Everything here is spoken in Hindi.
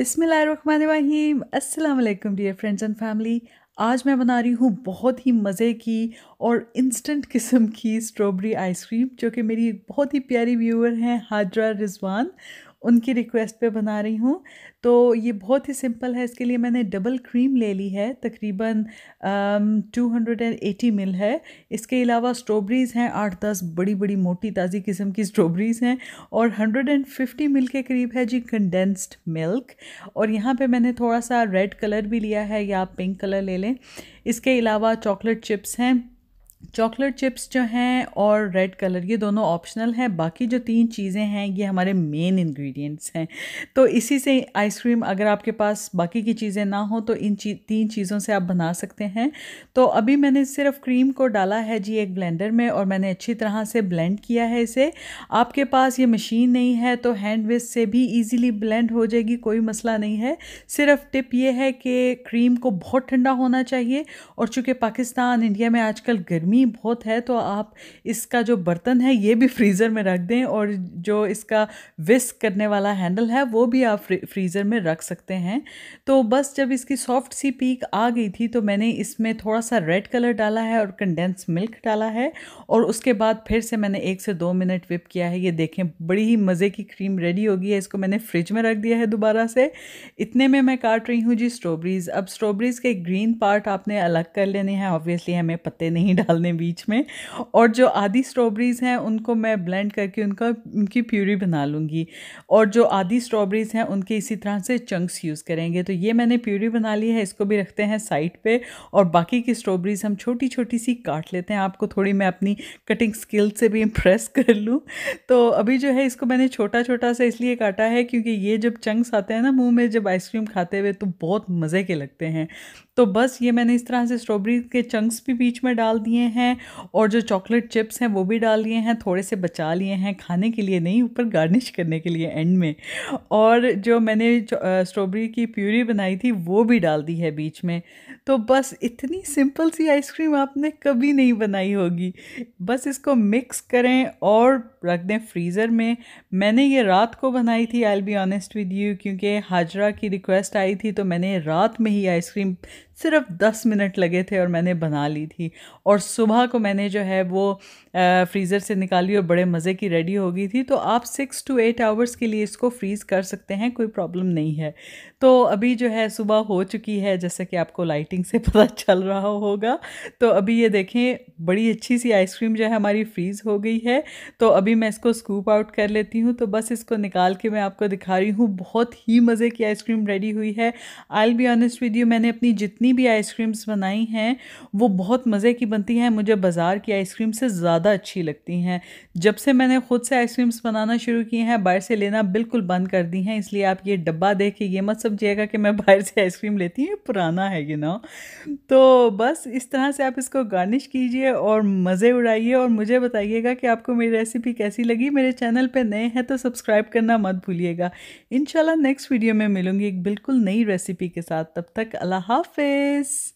अस्सलाम अल्लाम डियर फ्रेंड्स एंड फैमिली आज मैं बना रही हूँ बहुत ही मज़े की और इंस्टेंट किस्म की स्ट्रॉबेरी आइसक्रीम जो कि मेरी बहुत ही प्यारी व्यूअर हैं हाजरा रिजवान उनकी रिक्वेस्ट पे बना रही हूँ तो ये बहुत ही सिंपल है इसके लिए मैंने डबल क्रीम ले ली है तकरीबन two hundred and eighty mil है इसके अलावा स्ट्रॉबेरीज़ हैं आठ दस बड़ी बड़ी मोटी ताज़ी किस्म की स्ट्रॉबेरीज़ हैं और हंड्रेड एंड फिफ्टी मिल के करीब है जी कंडेंस्ड मिल्क और यहाँ पे मैंने थोड़ा सा रेड कलर भी लिया है या पिंक कलर ले लें इसके अलावा चॉकलेट चिप्स हैं चॉकलेट चिप्स जो हैं और रेड कलर ये दोनों ऑप्शनल हैं बाकी जो तीन चीज़ें हैं ये हमारे मेन इंग्रेडिएंट्स हैं तो इसी से आइसक्रीम अगर आपके पास बाकी की चीज़ें ना हो तो इन ची, तीन चीज़ों से आप बना सकते हैं तो अभी मैंने सिर्फ क्रीम को डाला है जी एक ब्लेंडर में और मैंने अच्छी तरह से ब्लेंड किया है इसे आपके पास ये मशीन नहीं है तो हैंड वेस्ट से भी ईजिली ब्लेंड हो जाएगी कोई मसला नहीं है सिर्फ टिप ये है कि क्रीम को बहुत ठंडा होना चाहिए और चूँकि पाकिस्तान इंडिया में आजकल गर्मी गर्मी बहुत है तो आप इसका जो बर्तन है ये भी फ्रीज़र में रख दें और जो इसका विस्क करने वाला हैंडल है वो भी आप फ्रीज़र में रख सकते हैं तो बस जब इसकी सॉफ्ट सी पीक आ गई थी तो मैंने इसमें थोड़ा सा रेड कलर डाला है और कंडेंस मिल्क डाला है और उसके बाद फिर से मैंने एक से दो मिनट विप किया है ये देखें बड़ी ही मज़े की क्रीम रेडी होगी है इसको मैंने फ्रिज में रख दिया है दोबारा से इतने में मैं काट रही हूँ जी स्ट्रॉबेरीज़ अब स्ट्रॉबेरीज़ के ग्रीन पार्ट आपने अलग कर लेने हैं ऑब्वियसली हमें पत्ते नहीं डालने हमने बीच में और जो आधी स्ट्रॉबेरीज़ हैं उनको मैं ब्लेंड करके उनका उनकी प्यूरी बना लूँगी और जो आधी स्ट्रॉबेरीज़ हैं उनके इसी तरह से चंक्स यूज़ करेंगे तो ये मैंने प्यूरी बना ली है इसको भी रखते हैं साइड पर और बाकी की स्ट्रॉबेरीज़ हम छोटी छोटी सी काट लेते हैं आपको थोड़ी मैं अपनी कटिंग स्किल से भी इम्प्रेस कर लूँ तो अभी जो है इसको मैंने छोटा छोटा सा इसलिए काटा है क्योंकि ये जब चंक्स आते हैं ना मुँह में जब आइसक्रीम खाते हुए तो बहुत मज़े के लगते हैं तो बस ये मैंने इस तरह से स्ट्रॉबेरी के चंक्स भी बीच में डाल दिए लिए हैं और जो चॉकलेट चिप्स हैं वो भी डाल लिए हैं थोड़े से बचा लिए हैं खाने के लिए नहीं ऊपर गार्निश करने के लिए एंड में और जो मैंने स्ट्रॉबेरी की प्यूरी बनाई थी वो भी डाल दी है बीच में तो बस इतनी सिंपल सी आइसक्रीम आपने कभी नहीं बनाई होगी बस इसको मिक्स करें और रख दें फ्रीज़र में मैंने ये रात को बनाई थी I be honest with you क्योंकि हाजरा की रिक्वेस्ट आई थी तो मैंने रात में ही आइसक्रीम सिर्फ दस मिनट लगे थे और मैंने बना ली थी और सुबह को मैंने जो है वो फ्रीज़र से निकाली और बड़े मज़े की रेडी हो गई थी तो आप सिक्स टू एट आवर्स के लिए इसको फ्रीज़ कर सकते हैं कोई प्रॉब्लम नहीं है तो अभी जो है सुबह हो चुकी है जैसे कि आपको लाइटिंग से पता चल रहा होगा तो अभी ये देखें बड़ी अच्छी सी आइसक्रीम जो है हमारी फ्रीज़ हो गई है तो अभी मैं इसको स्कूप आउट कर लेती हूँ तो बस इसको निकाल के मैं आपको दिखा रही हूँ बहुत ही मज़े की आइसक्रीम रेडी हुई है I'll be honest video मैंने अपनी जितनी जितनी भी आइसक्रीम्स बनाई हैं वो बहुत मज़े की बनती हैं मुझे बाज़ार की आइसक्रीम से ज़्यादा अच्छी लगती हैं जब से मैंने ख़ुद से आइसक्रीम्स बनाना शुरू की हैं बाहर से लेना बिल्कुल बंद कर दी हैं इसलिए आप ये डब्बा देख के ये मत समझिएगा कि मैं बाहर से आइसक्रीम लेती हूँ पुराना है ये ना तो बस इस तरह से आप इसको गार्निश कीजिए और मज़े उड़ाइए और मुझे बताइएगा कि आपको मेरी रेसिपी कैसी लगी मेरे चैनल पर नए हैं तो सब्सक्राइब करना मत भूलिएगा इन नेक्स्ट वीडियो में मिलूंगी एक बिल्कुल नई रेसिपी के साथ तब तक अल्लाह हाफ is